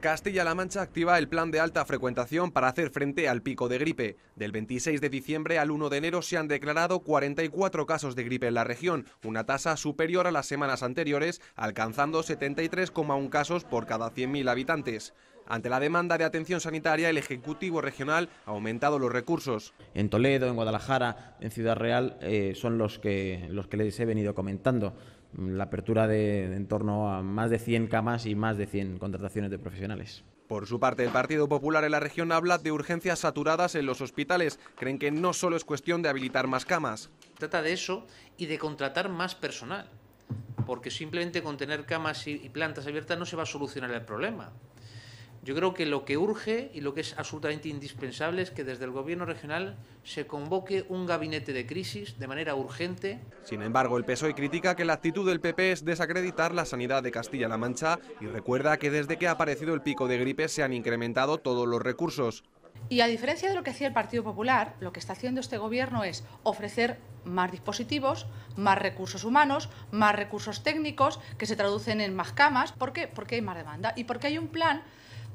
Castilla-La Mancha activa el plan de alta frecuentación para hacer frente al pico de gripe. Del 26 de diciembre al 1 de enero se han declarado 44 casos de gripe en la región, una tasa superior a las semanas anteriores, alcanzando 73,1 casos por cada 100.000 habitantes. Ante la demanda de atención sanitaria, el Ejecutivo Regional ha aumentado los recursos. En Toledo, en Guadalajara, en Ciudad Real, eh, son los que, los que les he venido comentando la apertura de, de, en torno a más de 100 camas y más de 100 contrataciones de profesionales. Por su parte, el Partido Popular en la región habla de urgencias saturadas en los hospitales. Creen que no solo es cuestión de habilitar más camas. Trata de eso y de contratar más personal, porque simplemente con tener camas y plantas abiertas no se va a solucionar el problema. Yo creo que lo que urge y lo que es absolutamente indispensable es que desde el Gobierno regional se convoque un gabinete de crisis de manera urgente. Sin embargo, el PSOE critica que la actitud del PP es desacreditar la sanidad de Castilla-La Mancha y recuerda que desde que ha aparecido el pico de gripe se han incrementado todos los recursos. Y a diferencia de lo que hacía el Partido Popular, lo que está haciendo este Gobierno es ofrecer más dispositivos, más recursos humanos, más recursos técnicos que se traducen en más camas. ¿Por qué? Porque hay más demanda y porque hay un plan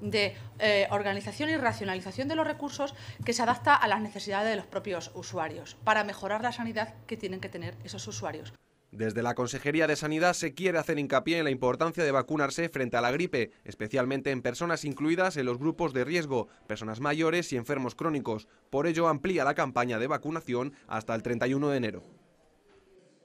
de eh, organización y racionalización de los recursos que se adapta a las necesidades de los propios usuarios para mejorar la sanidad que tienen que tener esos usuarios. Desde la Consejería de Sanidad se quiere hacer hincapié en la importancia de vacunarse frente a la gripe, especialmente en personas incluidas en los grupos de riesgo, personas mayores y enfermos crónicos. Por ello amplía la campaña de vacunación hasta el 31 de enero.